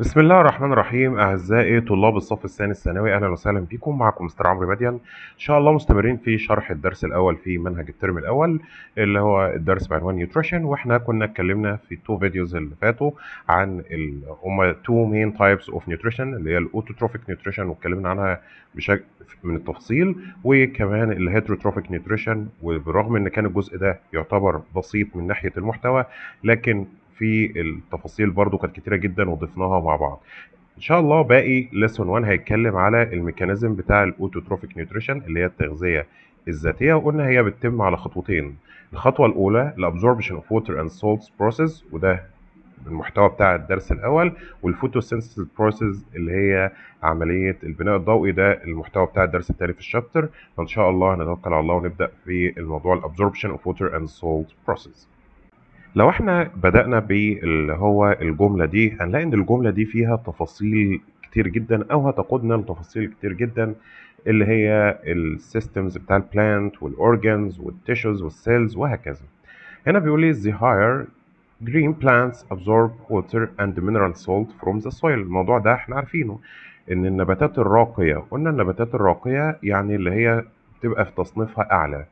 بسم الله الرحمن الرحيم اعزائي طلاب الصف الثاني الثانوي اهلا وسهلا بكم معكم مستر عمرو مديان ان شاء الله مستمرين في شرح الدرس الاول في منهج الترم الاول اللي هو الدرس بعنوان نيوتريشن واحنا كنا اتكلمنا في التو فيديوز اللي فاتوا عن هما تو مين تايبس اوف نيوتريشن اللي هي الاوتوتروفيك نيوتريشن واتكلمنا عنها بشكل من التفصيل وكمان الهيتروتروفيك نيوتريشن وبرغم ان كان الجزء ده يعتبر بسيط من ناحيه المحتوى لكن في التفاصيل برضو كانت كتيرة جدا وضفناها مع بعض ان شاء الله باقي ليسون 1 هيتكلم على الميكانيزم بتاع الاوتوتروفيك نيوتريشن اللي هي التغذيه الذاتيه وقلنا هي بتتم على خطوتين الخطوه الاولى الابزوربشن اوف ووتر اند سولتس بروسيس وده المحتوى بتاع الدرس الاول والفوتوسينثيسيس بروسيس اللي هي عمليه البناء الضوئي ده المحتوى بتاع الدرس الثاني في الشابتر فان شاء الله هنتوكل على الله ونبدا في الموضوع الابزوربشن اوف ووتر اند سولتس بروسيس لو احنا بدأنا باللي هو الجملة دي هنلاقي إن الجملة دي فيها تفاصيل كتير جدا أو هتقودنا لتفاصيل كتير جدا اللي هي السيستمز بتاع البلانت والأورجنز والتيشوز والسيلز وهكذا هنا بيقول لي the higher green plants absorb water and mineral salt from the soil الموضوع ده احنا عارفينه ان النباتات الراقية قلنا النباتات الراقية يعني اللي هي بتبقى في تصنيفها أعلى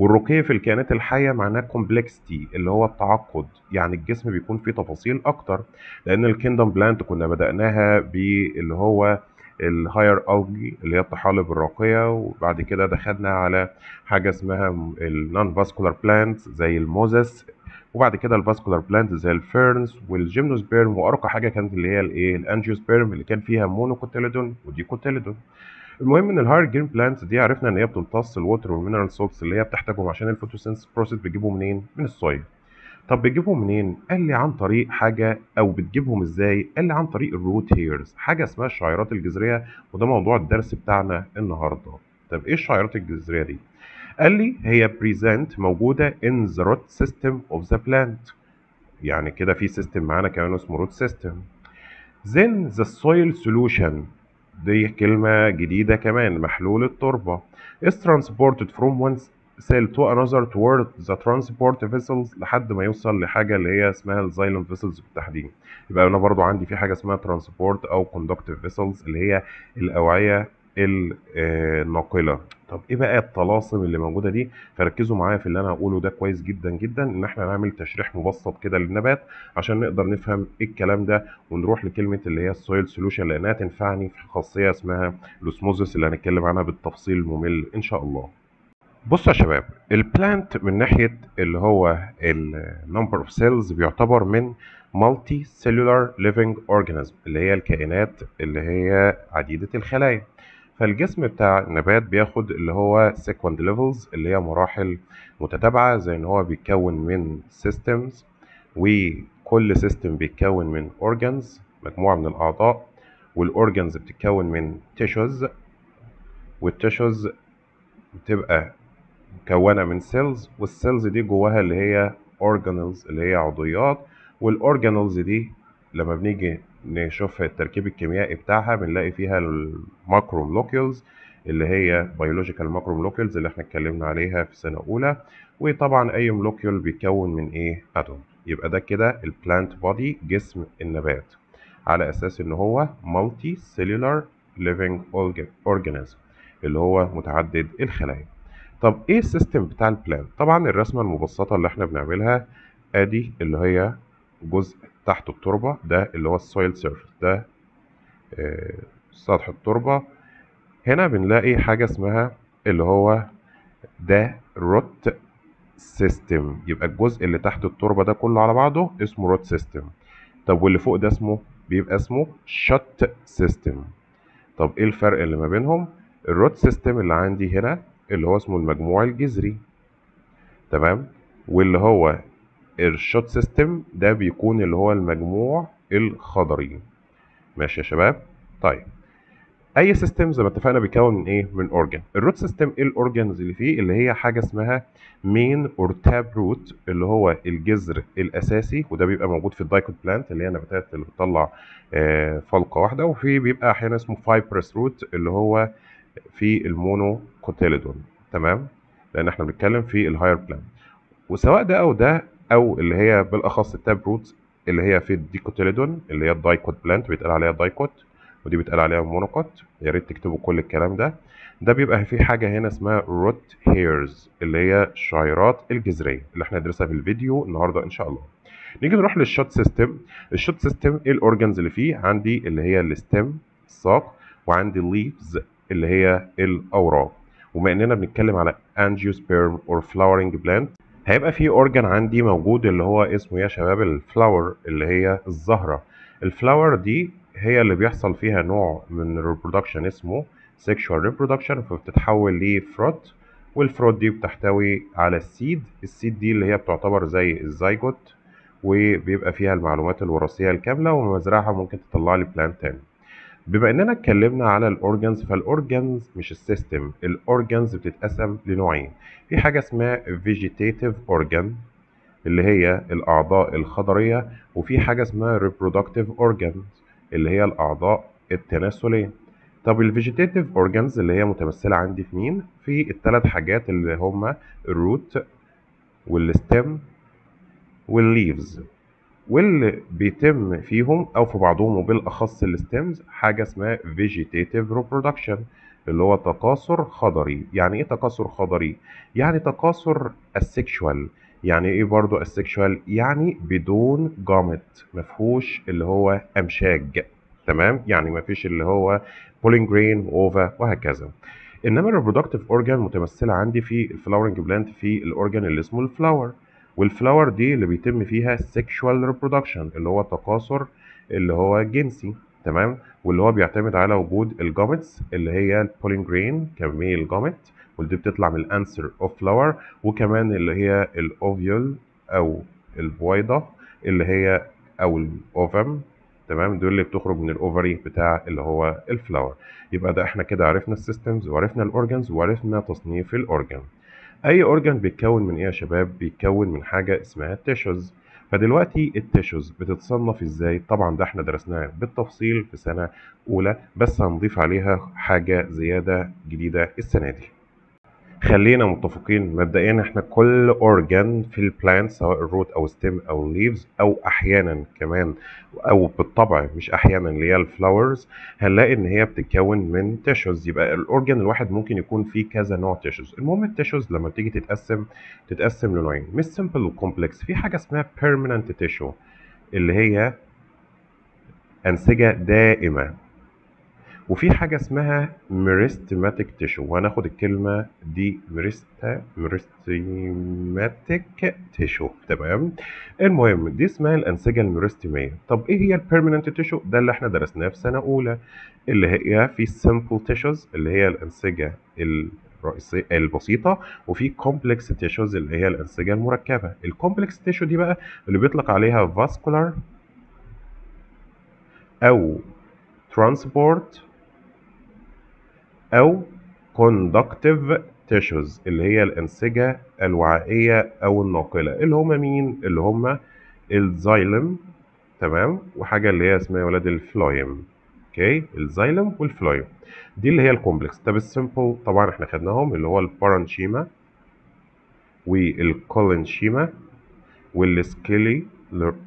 والرقي في الكائنات الحية معناه كومبلكستي اللي هو التعقد يعني الجسم بيكون فيه تفاصيل أكتر لأن الكيندم بلانت كنا بدأناها باللي هو الهاير أوجي اللي هي الطحالب الراقية وبعد كده دخلنا على حاجة اسمها النون فاسكولار بلانت زي الموزس وبعد كده الفاسكولار بلانت زي الفيرنز والجيمنوسبيرم وارقى حاجه كانت اللي هي الايه الانجيوسبيرم اللي كان فيها ودي كوتيلدون المهم ان الهاير جرين بلانتس دي عرفنا ان هي بتمتص الووتر والمينرال سولتس اللي هي بتحتاجهم عشان الفوتوسينس بروسيس بتجيبهم منين من الصويا طب بتجيبهم منين قال لي عن طريق حاجه او بتجيبهم ازاي قال لي عن طريق الروت هيرز حاجه اسمها الشعيرات الجذريه وده موضوع الدرس بتاعنا النهارده طب ايه الشعيرات الجذريه دي قال لي هي بريزنت موجوده ان ذا روت سيستم اوف ذا بلانت يعني كده في سيستم معانا كمان اسمه روت سيستم then the soil solution دي كلمة جديدة كمان محلول التربة is transported from one cell to another toward the transport vessels لحد ما يوصل لحاجة اللي هي اسمها الزيلون vessels بالتحديد يبقى أنا برضو عندي في حاجة اسمها transport أو conductive vessels اللي هي الأوعية الناقله طب ايه بقى الطلاسم اللي موجوده دي فركزوا معايا في اللي انا هقوله ده كويس جدا جدا ان احنا نعمل تشريح مبسط كده للنبات عشان نقدر نفهم ايه الكلام ده ونروح لكلمه اللي هي السويل سولوشن لانها تنفعني في خاصيه اسمها الاسموزس اللي هنتكلم عنها بالتفصيل الممل ان شاء الله بصوا يا شباب البلانت من ناحيه اللي هو النمبر اوف سيلز بيعتبر من مالتي سيلولار ليفنج اورجانيزم اللي هي الكائنات اللي هي عديده الخلايا فالجسم بتاع النبات بياخد اللي هو سيكوند ليفلز اللي هي مراحل متتابعة زي ان هو بيتكون من سيستمز وكل سيستم بيتكون من اورجانز مجموعة من الأعضاء والاورجانز بتتكون من تيشوز والتيشوز بتبقى مكونة من سيلز والسيلز دي جواها اللي هي اورجانلز اللي هي عضويات والاورجانلز دي لما بنيجي نشوف التركيب الكيميائي بتاعها بنلاقي فيها الماكرو مولوكيولز اللي هي بيولوجيكال ماكرو مولوكيولز اللي احنا اتكلمنا عليها في سنه اولى وطبعا اي مولوكيول بيتكون من ايه اتوم يبقى ده كده البلانت بودي جسم النبات على اساس ان هو مالتي سيلولار ليفنج اورجانيزم اللي هو متعدد الخلايا طب ايه السيستم بتاع البلانت طبعا الرسمه المبسطه اللي احنا بنعملها ادي اللي هي جزء تحت التربة ده اللي هو السويل سيرفيس ده آه، سطح التربة هنا بنلاقي حاجة اسمها اللي هو ده روت سيستم يبقى الجزء اللي تحت التربة ده كله على بعضه اسمه روت سيستم طب واللي فوق ده اسمه بيبقى اسمه شت سيستم طب ايه الفرق اللي ما بينهم الروت سيستم اللي عندي هنا اللي هو اسمه المجموع الجذري تمام واللي هو الشوت سيستم ده بيكون اللي هو المجموع الخضري ماشي يا شباب طيب اي سيستم زي ما اتفقنا بيكون من ايه من اورجن الروت سيستم ايه الاورجنز اللي فيه اللي هي حاجه اسمها مين اور تاب روت اللي هو الجذر الاساسي وده بيبقى موجود في الدايكوت بلانت اللي هي النباتات اللي بتطلع آه، فلقه واحده وفي بيبقى احيانا اسمه فايبرس روت اللي هو في المونو كوتيلدون تمام لان احنا بنتكلم في الهاير بلانت وسواء ده او ده او اللي هي بالاخص التاب روتس اللي هي في الديكوتيليدون اللي هي الدايكوت بلانت بيتقال عليها دايكوت ودي بيتقال عليها مونوكوت يا ريت تكتبوا كل الكلام ده ده بيبقى في حاجه هنا اسمها روت هيرز اللي هي الشعيرات الجذريه اللي احنا هندرسها في الفيديو النهارده ان شاء الله نيجي نروح للشوت سيستم الشوت سيستم ايه الاورجنز اللي فيه عندي اللي هي الستم الساق وعندي الليفز اللي هي الاوراق وما اننا بنتكلم على انجيوسبيرم اور flowering بلانت هيبقى في اورجان عندي موجود اللي هو اسمه يا شباب الفلاور اللي هي الزهره الفلاور دي هي اللي بيحصل فيها نوع من الريبرودكشن اسمه سيكشوال ريبرودكشن فبتتحول لفروت والفروت دي بتحتوي على السيد السيد دي اللي هي بتعتبر زي الزيجوت وبيبقى فيها المعلومات الوراثيه الكامله ومزرعها ممكن تطلع لي بلانت تاني بما اننا اتكلمنا على الاورجنز فالاورجنز مش السيستم الاورجنز بتتقسم لنوعين في حاجه اسمها فيجيتاتيف اورجن اللي هي الاعضاء الخضريه وفي حاجه اسمها ريبرودكتيف اورجنز اللي هي الاعضاء التناسليه طب الفيجيتاتيف اورجنز اللي هي متمثله عندي في مين في الثلاث حاجات اللي هما الروت والستم والليفز واللي بيتم فيهم او في بعضهم وبالاخص الستيمز حاجه اسمها فيجيتيتيف ريبرودكشن اللي هو تكاثر خضري يعني ايه تكاثر خضري يعني تكاثر السكشوال يعني ايه برضو السكشوال يعني بدون جامت مفهوش اللي هو امشاج تمام يعني مفيش اللي هو بولينج جرين اوفا وهكذا انما الريبرودكتيف اورجان متمثله عندي في الفلاورنج بلانت في الاورجان اللي اسمه الفلاور والفلاور دي اللي بيتم فيها السكشوال ريبرودكشن اللي هو التكاثر اللي هو جنسي تمام واللي هو بيعتمد على وجود الجامتس اللي هي جرين كميه الجامت ودي بتطلع من الانسر اوف فلاور وكمان اللي هي الاوفيول او البويضه اللي هي او الاوفم تمام دول اللي بتخرج من الاوفري بتاع اللي هو الفلاور يبقى ده احنا كده عرفنا السيستمز وعرفنا الاورجنز وعرفنا تصنيف الاورجن اي اورجان بيتكون من ايه يا شباب بيتكون من حاجه اسمها تيشوز فدلوقتي التيشوز بتتصنف ازاي طبعا ده احنا درسناها بالتفصيل في سنه اولى بس هنضيف عليها حاجه زياده جديده السنه دي خلينا متفقين مبدئيا احنا كل اورجان في البلانت سواء الروت او ستيم او الليفز او احيانا كمان او بالطبع مش احيانا اللي هي الفلاورز هنلاقي ان هي بتتكون من تيشوز يبقى الاورجان الواحد ممكن يكون فيه كذا نوع تيشوز المهم التيشوز لما بتيجي تتقسم تتقسم لنوعين مش سمبل وكومبلكس في حاجه اسمها بيرمننت تيشو اللي هي انسجه دائمه وفي حاجه اسمها ميريستماتيك تيشو وهناخد الكلمه دي ميريستا ميريستماتيك تيشو تمام المهم دي اسمها الانسجه الميريستميه طب ايه هي البيرمننت تيشو ده اللي احنا درسناه في سنه اولى اللي هي في السمبل تيشوز اللي هي الانسجه الرئيسية البسيطة وفي كومبلكس تيشوز اللي هي الأنسجة المركبة الكومبلكس تيشو دي بقى اللي بيطلق عليها فاسكولار أو ترانسبورت أو conductive tissues اللي هي الأنسجة الوعائية أو الناقلة اللي هما مين؟ اللي هما الزايلم تمام وحاجة اللي هي اسمها يا ولاد الفلويم اوكي الزايلم والفلويم دي اللي هي الكومبلكس طب السمبل طبعا احنا خدناهم اللي هو البارانشيما والكولنشيما والسكيلي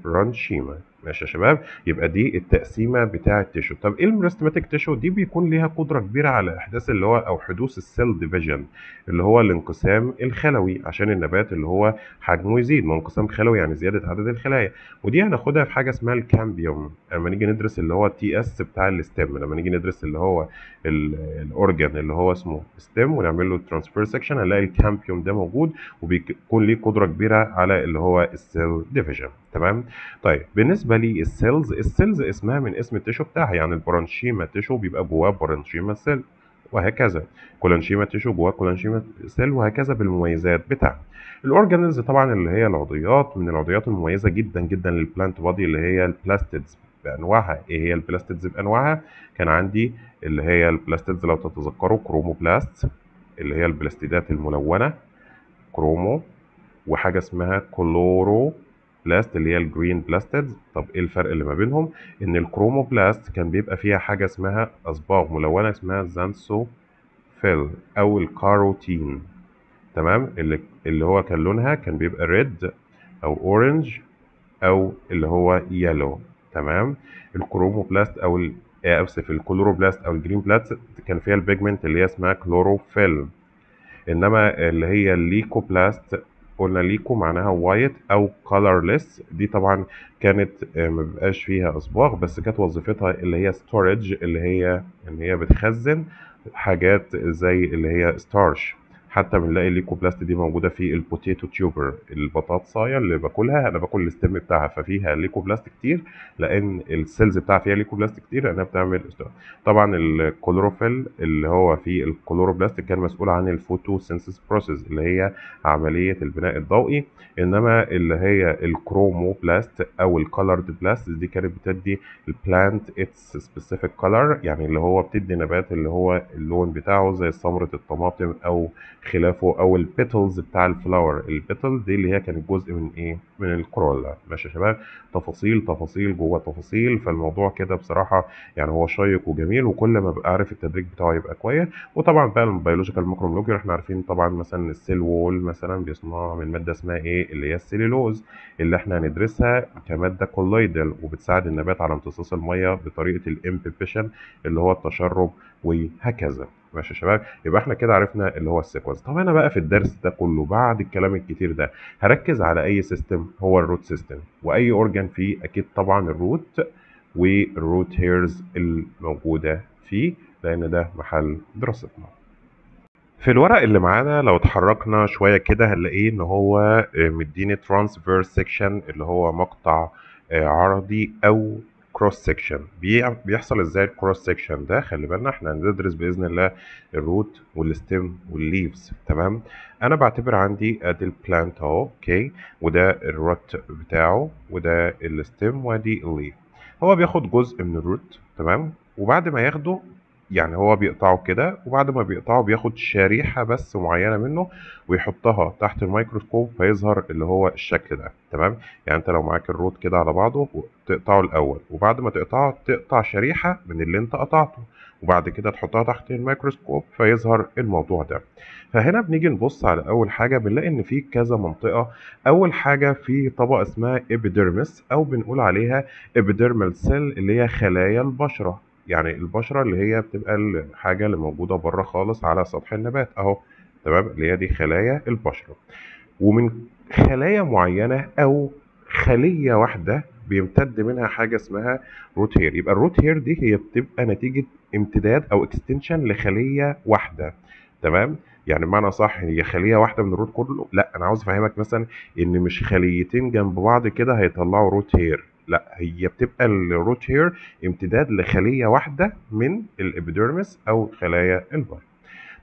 رانشيما ماشي يا شباب يبقى دي التقسيمه بتاع التيشو طب ايه الميراستماتيك تيشو دي بيكون ليها قدره كبيره على احداث اللي هو او حدوث السيل ديفيجن اللي هو الانقسام الخلوي عشان النبات اللي هو حجمه يزيد ما انقسام خلوي يعني زياده عدد الخلايا ودي هناخدها في حاجه اسمها الكامبيوم لما نيجي ندرس اللي هو تي اس بتاع الستيم لما نيجي ندرس اللي هو الاورجن اللي هو اسمه ستيم ونعمل له ترانسفير سكشن هنلاقي الكامبيوم ده موجود وبيكون ليه قدره كبيره على اللي هو السيل ديفيجن تمام طيب بالنسبه بالنسبه لي السيلز السيلز اسمها من اسم التيشو بتاعها يعني البرانشيما تيشو بيبقى جواه برانشيما سيل وهكذا كولانشيما تيشو جواه كولانشيما سيل وهكذا بالمميزات بتاعها الاورجانيلز طبعا اللي هي العضيات من العضيات المميزه جدا جدا للبلانت بودي اللي هي البلاستيدز بانواعها ايه هي البلاستيدز بانواعها كان عندي اللي هي البلاستيدز لو تتذكروا كروموبلاست اللي هي البلاستيدات الملونه كرومو وحاجه اسمها كلورو بلاست اللي هي الجرين بلاسترز طب ايه الفرق اللي ما بينهم ان الكروموبلاست كان بيبقى فيها حاجه اسمها اصباغ ملونه اسمها زانسو فيل او الكاروتين تمام اللي اللي هو كان لونها كان بيبقى ريد او اورنج او اللي هو يلو تمام الكروموبلاست او اسف إيه، الكلوروبلاست او الجرين بلاست كان فيها البيجمنت اللي هي اسمها كلوروفيل انما اللي هي الليكوبلاست قلنا ليكو معناها وايت او colorless دي طبعا كانت آه، ما بيبقاش فيها اصباغ بس كانت وظيفتها اللي هي storage اللي هي ان هي بتخزن حاجات زي اللي هي starch حتى بنلاقي الليكوبلاست دي موجوده في البوتيتو تيوبر البطاطسايه اللي باكلها انا باكل الستم بتاعها ففيها ليكوبلاست كتير لان السيلز بتاعها فيها ليكوبلاست كتير لانها بتعمل طبعا الكلوروفيل اللي هو في الكلوروبلاست كان مسؤول عن الفوتوسينثيس بروسيس اللي هي عمليه البناء الضوئي انما اللي هي الكروموبلاست او الكالرد بلاست دي كانت بتدي البلانت اتس سبيسيفيك كولر يعني اللي هو بتدي نبات اللي هو اللون بتاعه زي ثمره الطماطم او خلافه او البيتلز بتاع الفلاور البيتل دي اللي هي كانت جزء من ايه من الكورولا ماشي يا شباب تفاصيل تفاصيل جوه تفاصيل فالموضوع كده بصراحه يعني هو شيق وجميل وكل ما ابقى عارف التدريج بتاعه يبقى كويس وطبعا بقى البيولوجيكال ماكرومولوجي احنا عارفين طبعا مثلا السيل وول مثلا بيصنعها من ماده اسمها ايه اللي هي السيلولوز اللي احنا هندرسها كماده كولويدال وبتساعد النبات على امتصاص الميه بطريقه الامبيبيشن اللي هو التشرب وهكذا ماشي يا شباب يبقى احنا كده عرفنا اللي هو السيكونس طب انا بقى في الدرس ده كله بعد الكلام الكتير ده هركز على اي سيستم هو الروت سيستم واي اورجان فيه اكيد طبعا الروت والروت هيرز الموجوده فيه لان ده محل دراستنا في الورق اللي معانا لو اتحركنا شويه كده هنلاقيه ان هو آه، مديني ترانسفيرس سيكشن اللي هو مقطع آه، عرضي او كروس سيكشن بيحصل ازاي الكروس سيكشن ده خلي بالنا احنا هندرس باذن الله الروت والستيم والليفز تمام انا بعتبر عندي ادي البلانت اهو اوكي وده الروت بتاعه وده الستيم وادي الليف هو بياخد جزء من الروت تمام وبعد ما ياخده يعني هو بيقطعه كده وبعد ما بيقطعه بياخد شريحة بس معينة منه ويحطها تحت الميكروسكوب فيظهر اللي هو الشكل ده تمام يعني انت لو معاك الروت كده على بعضه تقطعه الأول وبعد ما تقطعه تقطع شريحة من اللي انت قطعته وبعد كده تحطها تحت الميكروسكوب فيظهر الموضوع ده فهنا بنيجي نبص على أول حاجة بنلاقي إن في كذا منطقة أول حاجة في طبقة اسمها إبيديرمس أو بنقول عليها إبيديرمال سيل اللي هي خلايا البشرة يعني البشرة اللي هي بتبقى الحاجة اللي موجودة بره خالص على سطح النبات أهو تمام اللي هي دي خلايا البشرة ومن خلايا معينة أو خلية واحدة بيمتد منها حاجة اسمها روت هير يبقى الروت هير دي هي بتبقى نتيجة امتداد أو اكستنشن لخلية واحدة تمام يعني بمعنى صح هي خليه واحده من الروت كله لا انا عاوز افهمك مثلا ان مش خليتين جنب بعض كده هيطلعوا روت هير لا هي بتبقى الروت هير امتداد لخليه واحده من الابيديرمس او خلايا البر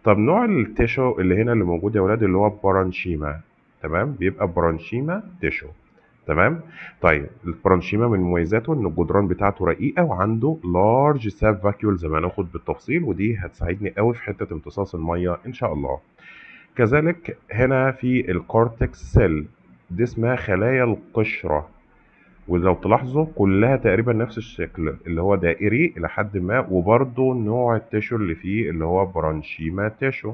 طب نوع التيشو اللي هنا اللي موجود يا ولاد اللي هو برانشيما تمام بيبقى برانشيما تيشو تمام طيب البرانشيما من مميزاته ان الجدران بتاعته رقيقه وعنده لارج ساب فاكيول زي ما هناخد بالتفصيل ودي هتساعدني قوي في حته امتصاص الميه ان شاء الله كذلك هنا في الكورتكس سيل دي اسمها خلايا القشره ولو تلاحظوا كلها تقريبا نفس الشكل اللي هو دائري إلى حد ما وبرده نوع التيشو اللي فيه اللي هو برانشيما تيشو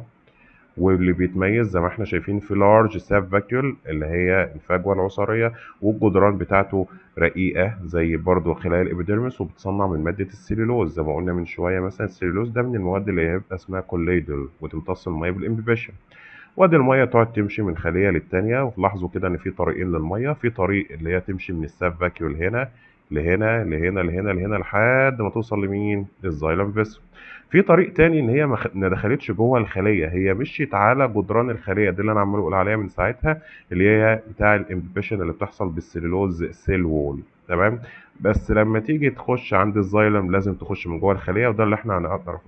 واللي بيتميز زي ما احنا شايفين في لارج ساب فاكيول اللي هي الفجوة العصارية والجدران بتاعته رقيقة زي برضو خلايا الإبيديرمس وبتصنع من مادة السيلولوز زي ما قلنا من شوية مثلا السيلولوز ده من المواد اللي هي اسمها كوليدل وتمتص المية بالامبيبيشن وادي الميه تقعد تمشي من خليه للتانيه ولاحظوا كده ان في طريقين للميه في طريق اللي هي تمشي من الساب فاكيول هنا لهنا لهنا لهنا لهنا لحد ما توصل لمين الزايلم فيسل في طريق تاني ان هي ما دخلتش جوه الخليه هي مشيت على جدران الخليه دي اللي انا عمال اقول عليها من ساعتها اللي هي بتاع الامبيشن اللي بتحصل بالسيلولوز سيل وول تمام بس لما تيجي تخش عند الزايلم لازم تخش من جوه الخليه وده اللي احنا هنعرفه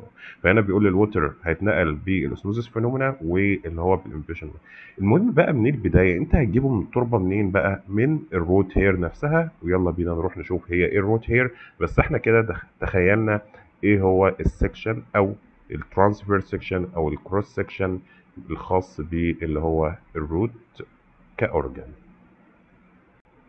فهنا بيقول الوتر هيتنقل بالاسموزيس فينومينا واللي هو بالامبيشن المهم بقى من البدايه انت هتجيبه من التربه منين بقى من الروت هير نفسها ويلا بينا نروح نشوف هي ايه الروت هير بس احنا كده تخيلنا ايه هو السكشن او الترانسفير سكشن او الكروس سكشن الخاص باللي هو الروت كأورجان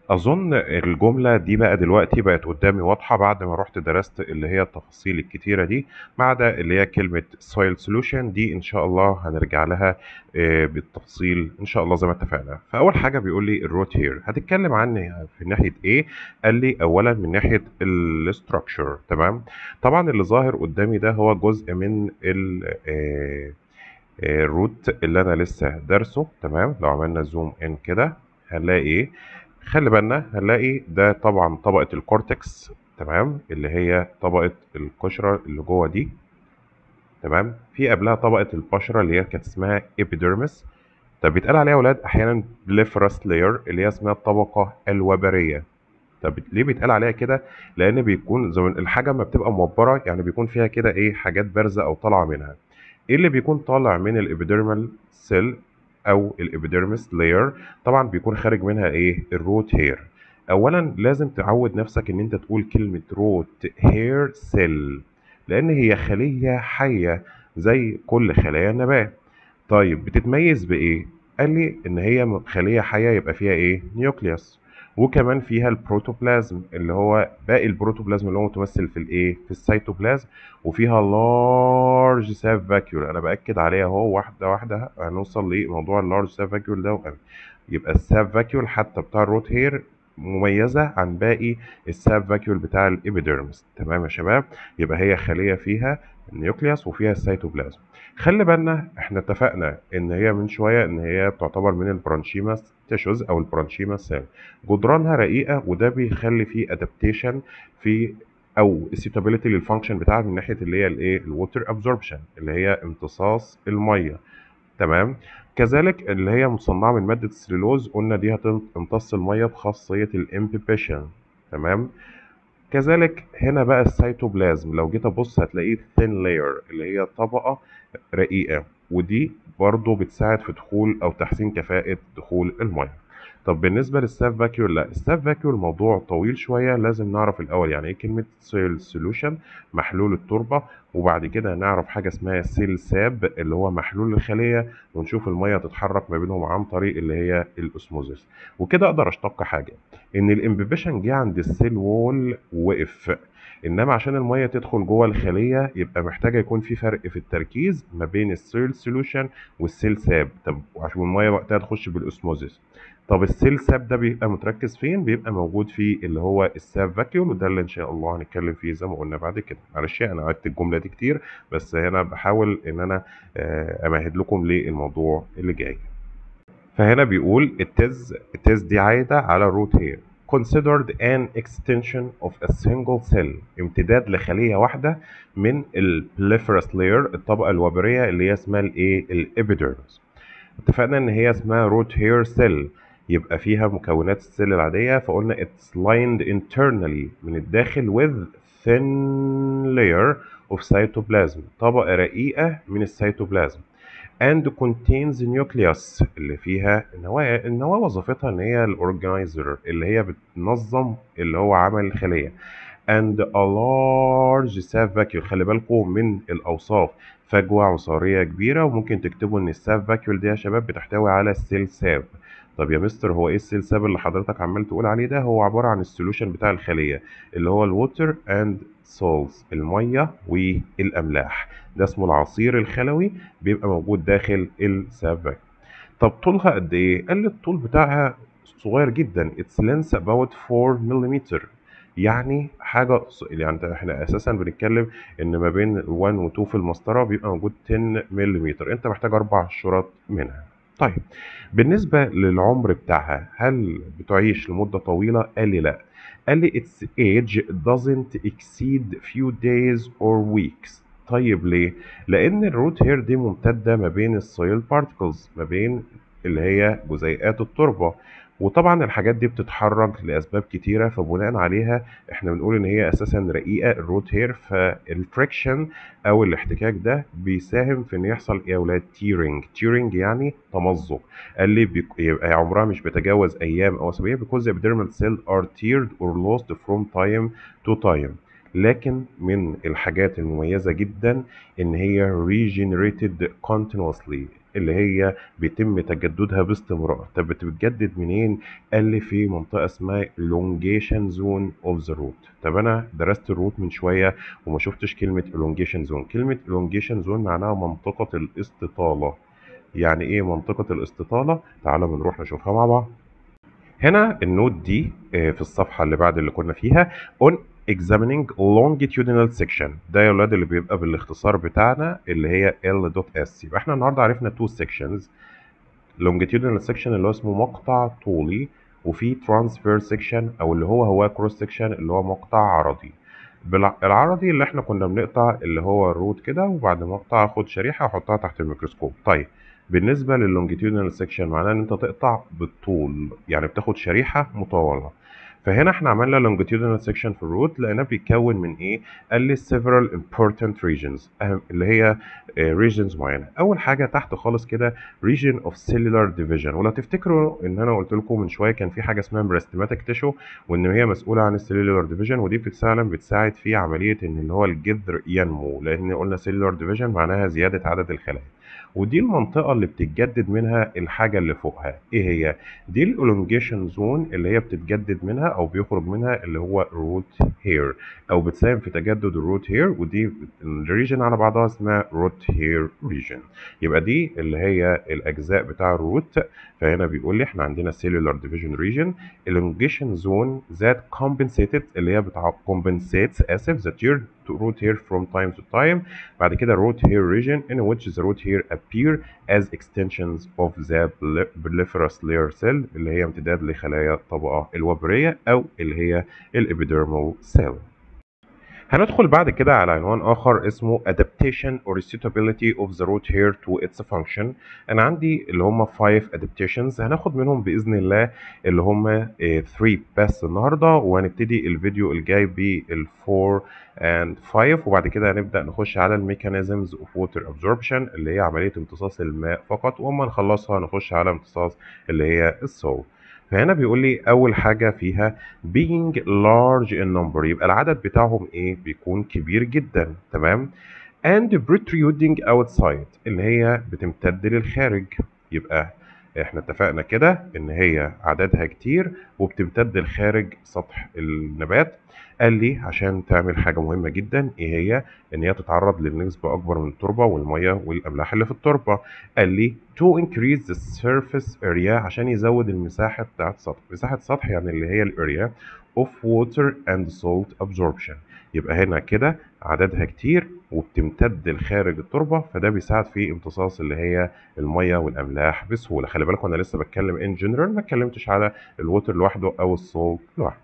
أظن الجملة دي بقى دلوقتي بقت قدّامي واضحة بعد ما رُحت درست اللي هي التفاصيل الكتيرة دي، ما عدا اللي هي كلمة soil solution دي إن شاء الله هنرجع لها آه، بالتفصيل إن شاء الله زي ما اتفقنا. فأول حاجة بيقول لي الروت هير هتتكلم عن في ناحية إيه؟ قال لي أولًا من ناحية الstructure تمام؟ طبعًا اللي ظاهر قدّامي ده هو جزء من ال الروت آه، آه، اللي أنا لسه دارسه تمام؟ لو عملنا زوم ان كده هنلاقي إيه؟ خلي بالنا هنلاقي ده طبعا طبقة الكورتكس تمام اللي هي طبقة القشرة اللي جوه دي تمام في قبلها طبقة البشرة اللي هي كانت اسمها epidermis طب بيتقال عليها يا ولاد أحيانا بليفرس لاير اللي هي اسمها الطبقة الوبرية طب ليه بيتقال عليها كده؟ لأن بيكون الحاجة ما بتبقى موبرة يعني بيكون فيها كده إيه حاجات بارزة أو طالعة منها. ايه اللي بيكون طالع من الابيدرمال سيل او الابيديرمس لاير طبعا بيكون خارج منها ايه الروت هير اولا لازم تعود نفسك ان انت تقول كلمه روت هير سيل لان هي خليه حيه زي كل خلايا النبات طيب بتتميز بايه قال لي ان هي خليه حيه يبقى فيها ايه نيوكليوس وكمان فيها البروتوبلازم اللي هو باقي البروتوبلازم اللي هو متمثل في الايه في السيتوبلازم وفيها لارج ساف فاكيول انا باكد عليها اهو واحده واحده هنوصل لموضوع اللارج ساف فاكيول ده وأنا. يبقى الساف فاكيول حتى بتاع الروت هير مميزة عن باقي الساف فاكيول بتاع الإبيديرمس تمام يا شباب يبقى هي خلية فيها النيوكليوس وفيها السيتوبلازم خلي بالنا احنا اتفقنا ان هي من شويه ان هي تعتبر من البرانشيما تيشوز او البرانشيما سيل جدرانها رقيقه وده بيخلي فيه ادابتيشن في او السيتابيليتي للفانكشن بتاعها من ناحيه اللي هي الايه الووتر ابزوربشن اللي هي امتصاص الميه تمام كذلك اللي هي مصنعه من ماده السليلوز قلنا دي هتمتص الميه بخاصيه الامبيبيشن تمام كذلك هنا بقى السيتوبلازم لو جيت ابص هتلاقيه thin layer اللي هي طبقة رقيقة ودي برضو بتساعد في دخول او تحسين كفاءة دخول المياه طب بالنسبة للساف فاكيو لا الساف فاكيو الموضوع طويل شوية لازم نعرف الأول يعني إيه كلمة سيل سولوشن محلول التربة وبعد كده نعرف حاجة اسمها سيل ساب اللي هو محلول الخلية ونشوف المية تتحرك ما بينهم عن طريق اللي هي الأسموزيس وكده أقدر أشتق حاجة إن الإمبيبيشن جه عند السيل وول وقف انما عشان الميه تدخل جوه الخليه يبقى محتاجه يكون في فرق في التركيز ما بين السيل سولوشن والسيل ساب طب وعشان الميه وقتها تخش بالاسموزيس طب السيل ساب ده بيبقى متركز فين بيبقى موجود في اللي هو الساب فاكيوم وده اللي ان شاء الله هنتكلم فيه زي ما قلنا بعد كده معلش انا عدت الجمله دي كتير بس هنا بحاول ان انا آه، امهد لكم للموضوع اللي جاي فهنا بيقول التز التز دي عايده على الروت هير considered an extension of a single cell امتداد لخلية واحدة من البليفرس layer الطبقة الوبرية اللي هي اسمها الايه الابيدرمس اتفقنا ان هي اسمها root hair cell يبقى فيها مكونات السيل العادية فقلنا it's lined internally من الداخل with thin layer of cytoplasm طبقة رقيقة من السيتوبلازم and contains nucleus اللي فيها النواة النواة وظيفتها ان هي الاورجنايزر اللي هي بتنظم اللي هو عمل الخلية and a large sac vacuum خلي بالكم من الاوصاف فجوة عصارية كبيرة وممكن تكتبوا ان الساف vacuum دي يا شباب بتحتوي على السيل ساب طب يا مستر هو ايه السيل ساب اللي حضرتك عمال تقول عليه ده هو عباره عن السولوشن بتاع الخليه اللي هو الووتر اند سولز الميه والاملاح ده اسمه العصير الخلوي بيبقى موجود داخل السباك طب طولها قد ايه قال لي الطول بتاعها صغير جدا اتس لينس اباوت 4 ملم يعني حاجه يعني احنا اساسا بنتكلم ان ما بين 1 و 2 في المسطره بيبقى موجود 10 ملم انت محتاج اربع شرط منها طيب بالنسبة للعمر بتاعها هل بتعيش لمدة طويلة؟ قال لي لا قال لي its age doesn't exceed few days or weeks طيب ليه؟ لأن الروت هير دي ممتدة ما بين الصيل بارتكلز ما بين اللي هي جزيئات التربة وطبعا الحاجات دي بتتحرك لاسباب كتيره فبناء عليها احنا بنقول ان هي اساسا رقيقه الروت هير فالفريكشن او الاحتكاك ده بيساهم في ان يحصل ايه يا ولاد تيرنج تيرنج يعني تمزق قال بيبقى عمرها مش بتجاوز ايام او اسابيع because the epidermal cell are teared or lost from time to time لكن من الحاجات المميزة جدا إن هي ريجينريتد كونتينوسلي اللي هي بيتم تجددها باستمرار طب بتتجدد منين قال لي في منطقه اسمها elongation زون اوف ذا روت طب انا درست الروت من شويه وما شفتش كلمه elongation زون كلمه elongation زون معناها منطقه الاستطاله يعني ايه منطقه الاستطاله تعالوا بنروح نشوفها مع بعض هنا النوت دي آه، في الصفحة اللي بعد اللي كنا فيها اون examining longitudinal section ده يا ولاد اللي بيبقى بالاختصار بتاعنا اللي هي L.S يبقى احنا النهارده عرفنا two sections longitudinal section اللي هو اسمه مقطع طولي وفي transverse section او اللي هو هو cross section اللي هو مقطع عرضي العرضي اللي احنا كنا بنقطع اللي هو الروت كده وبعد ما اقطع اخد شريحه واحطها تحت الميكروسكوب طيب بالنسبه لللونجيتيودينال سيكشن معناه ان انت تقطع بالطول يعني بتاخد شريحه مطوله فهنا احنا عملنا longitudinal section في الروت لقيناه بيتكون من ايه؟ قال لي several important regions أهم اللي هي آه، regions معينه اول حاجه تحت خالص كده region of cellular division ولو تفتكروا ان انا قلت لكم من شويه كان في حاجه اسمها بريستماتيك تشو وان هي مسؤوله عن cellular ديفيجن ودي فعلا بتساعد في عمليه ان اللي هو الجذر ينمو لان قلنا cellular ديفيجن معناها زياده عدد الخلايا ودي المنطقة اللي بتتجدد منها الحاجة اللي فوقها ايه هي دي الالونجيشن زون اللي هي بتتجدد منها او بيخرج منها اللي هو root هير او بتساهم في تجدد الروت هير ودي الريجن على بعضها اسمها روت هير ريجن يبقى دي اللي هي الاجزاء بتاع الروت فهنا بيقول لي احنا عندنا سيلولار ديفيجن ريجن elongation zone that compensated اللي هي بتاع compensates اسف the root hair from time to time بعد كده root hair region in which the root hair appear as extensions of the proliferous layer cell اللي هي امتداد لخلايا الطبقة الوبرية أو اللي هي الابيدرمال cell هندخل بعد كده على عنوان آخر اسمه Adaptation or Suitability of the Root Hair to its Function أنا عندي اللي هم 5 Adaptations هناخد منهم بإذن الله اللي هم 3 آه، بس النهاردة وهنبتدي الفيديو الجاي بال 4 and 5 وبعد كده هنبدأ نخش على الميكانيزمز اوف ووتر absorption اللي هي عملية امتصاص الماء فقط وأما نخلصها نخش على امتصاص اللي هي الصوت فهنا بيقول لي اول حاجه فيها being large in number يبقى العدد بتاعهم ايه بيكون كبير جدا تمام and protruding outside اللي هي بتمتد للخارج يبقى احنا اتفقنا كده ان هي عددها كتير وبتمتد لخارج سطح النبات قال لي عشان تعمل حاجه مهمه جدا ايه هي ان هي تتعرض لنسبه اكبر من التربه والميه والاملاح اللي في التربه قال لي to increase the surface area عشان يزود المساحه بتاعه سطح مساحه سطح يعني اللي هي الاريا of water and salt absorption يبقى هنا كده عددها كتير وبتمتد لخارج التربه فده بيساعد في امتصاص اللي هي الميه والاملاح بسهوله خلي بالكم انا لسه بتكلم ان جنرال ما اتكلمتش على الوتر لوحده او الصولت لوحده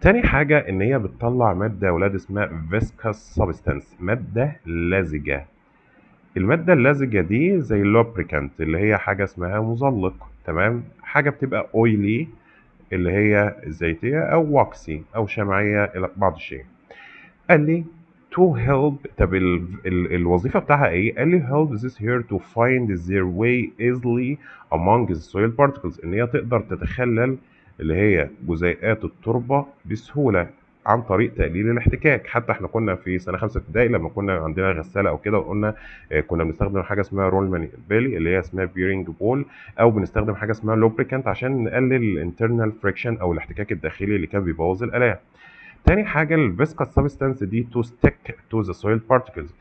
تاني حاجة إن هي بتطلع مادة يا ولاد اسمها فيسكاس substance مادة لزجة المادة اللزجة دي زي اللوبريكانت اللي هي حاجة اسمها مزلق تمام حاجة بتبقى اويلي اللي هي زيتية أو واكسي أو شمعية إلى بعض الشيء قال لي to help طب ال... ال... الوظيفه بتاعها ايه؟ قال لي help this here to find their way easily among the soil particles ان هي تقدر تتخلل اللي هي جزيئات التربه بسهوله عن طريق تقليل الاحتكاك حتى احنا كنا في سنه خمسه ابتدائي لما كنا عندنا غساله او كده وقلنا آه، كنا بنستخدم حاجه اسمها رول بيلي اللي هي اسمها بيرنج بول او بنستخدم حاجه اسمها لوبريكانت عشان نقلل الانترنال فريكشن او الاحتكاك الداخلي اللي كان بيبوظ الالات تاني حاجه الفيسكس سبستانس دي تو ستيك تو ذا سويل بارتكلز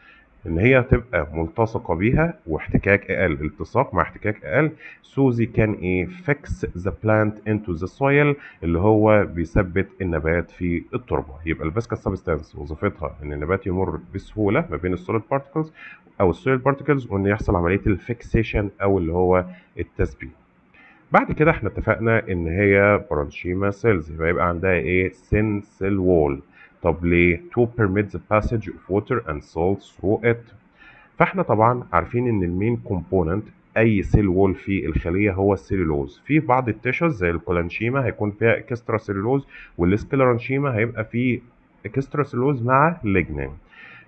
ان هي تبقى ملتصقه بيها واحتكاك اقل التصاق مع احتكاك اقل سوزي كان ايه فيكس ذا بلانت انتو ذا سويل اللي هو بيثبت النبات في التربه يبقى الفيسكال سبستانس وظيفتها ان النبات يمر بسهوله ما بين السوليد بارتكلز او السويل بارتكلز وان يحصل عمليه الفيكسيشن او اللي هو التثبيت بعد كده احنا اتفقنا ان هي برانشيما سيلز يبقى يبقى عندها ايه سن سيل وول طب ليه تو بيرميت the اوف of اند and ثرو ات فاحنا طبعا عارفين ان المين كومبوننت اي سيل وول في الخليه هو السيلولوز في بعض التيشوز زي الكولانشيما هيكون فيها اكسترا سيلولوز والسكلرانشيما هيبقى فيه اكسترا سيلولوز مع ليجنين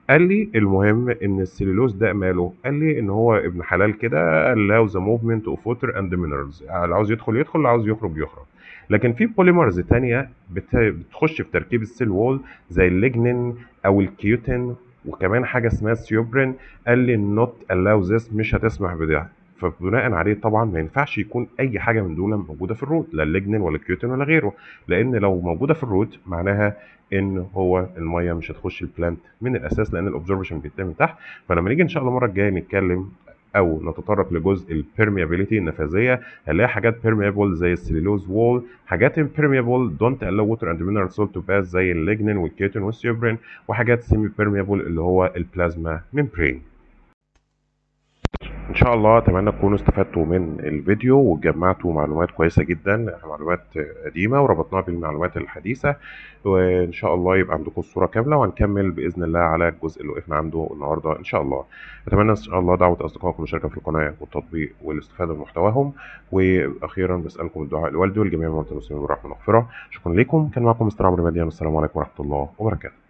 قال لي المهم ان السليلوز ده ماله قال لي ان هو ابن حلال كده allows the movement of water and آه، اللي عاوز يدخل يدخل اللي عاوز يخرج يخرج لكن في بوليمرز تانية بتخش في تركيب السيل وول زي الليجنين او الكيوتين وكمان حاجه اسمها السيوبرين قال لي نوت الاو مش هتسمح بده فبناء عليه طبعا ما ينفعش يكون اي حاجه من دول موجوده في الروت لا الليجنين ولا الكيوتين ولا غيره لان لو موجوده في الروت معناها ان هو الميه مش هتخش البلانت من الاساس لان الاوبزرفيشن بيتم من تحت فلما نيجي ان شاء الله المره الجايه نتكلم او نتطرق لجزء البيرميابيليتي النفاذيه هنلاقي حاجات بيرميابل زي السليلوز وول حاجات امبيرميابل دونت الاو ووتر اند مينرال سول تو باس زي الليجنين والكيوتين والسيوبرين وحاجات سيمي بيرميابل اللي هو البلازما ميمبرين ان شاء الله اتمنى تكونوا استفدتوا من الفيديو وجمعتوا معلومات كويسه جدا معلومات قديمه وربطناها بالمعلومات الحديثه وان شاء الله يبقى عندكم الصوره كامله وهنكمل باذن الله على الجزء اللي وقفنا عنده النهارده ان شاء الله اتمنى ان شاء الله دعوه اصدقائكم للمشاركه في القناه والتطبيق والاستفاده من محتواهم واخيرا بسالكم الدعاء لوالدي والجميع من المسلمين بالرحمه والمغفره شكرا لكم كان معكم مستر عمرو مديان والسلام عليكم ورحمه الله وبركاته